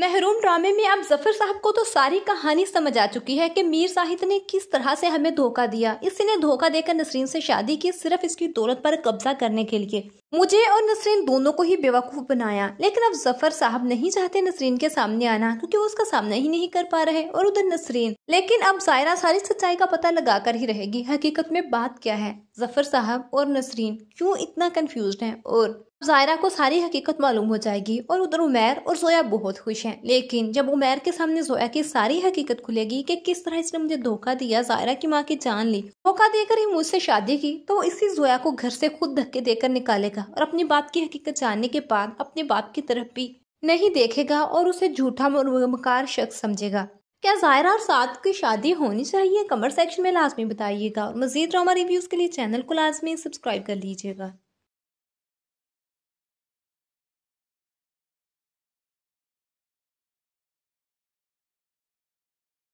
महरूम ड्रामे में अब जफर साहब को तो सारी कहानी समझ आ चुकी है कि मीर साहिद ने किस तरह से हमें धोखा दिया ने धोखा देकर नसरीन से शादी की सिर्फ इसकी दौलत पर कब्जा करने के लिए मुझे और नसरीन दोनों को ही बेवकूफ़ बनाया लेकिन अब जफर साहब नहीं चाहते नसरीन के सामने आना क्योंकि वो उसका सामना ही नहीं कर पा रहे और उधर नसरीन लेकिन अब जायरा सारी सच्चाई का पता लगा कर ही रहेगी हकीकत में बात क्या है जफर साहब और नसरीन क्यों इतना कंफ्यूज है और जायरा को सारी हकीकत मालूम हो जाएगी और उधर उमैर और जोया बहुत खुश हैं लेकिन जब उमैर के सामने जोया की सारी हकीकत खुलेगी कि किस तरह इसने मुझे धोखा दिया जायरा की माँ की जान ली धोखा देकर ही मुझसे शादी की तो इसी जोया को घर से खुद धक्के देकर निकालेगा और अपनी बात की हकीकत जानने के बाद अपने बाप की तरफ भी नहीं देखेगा और उसे झूठा मकार शख्स समझेगा क्या जायरा और साथ की शादी होनी चाहिए कमेंट सेक्शन में लाजमी बताइएगा और मजीद ड्रामा रिव्यूज़ के लिए चैनल को लाजमी सब्सक्राइब कर लीजिएगा